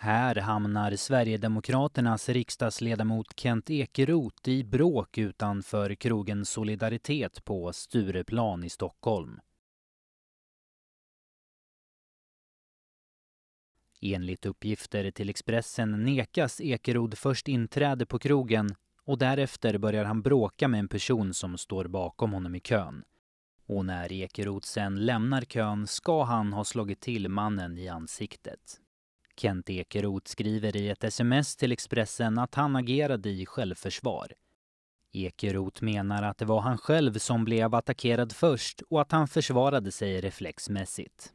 Här hamnar Sverigedemokraternas riksdagsledamot Kent Ekeroth i bråk utanför krogen Solidaritet på Stureplan i Stockholm. Enligt uppgifter till Expressen nekas Ekerod först inträde på krogen och därefter börjar han bråka med en person som står bakom honom i kön. Och när Ekeroth sen lämnar kön ska han ha slagit till mannen i ansiktet. Kent Ekeroth skriver i ett sms till Expressen att han agerade i självförsvar. Ekeroth menar att det var han själv som blev attackerad först och att han försvarade sig reflexmässigt.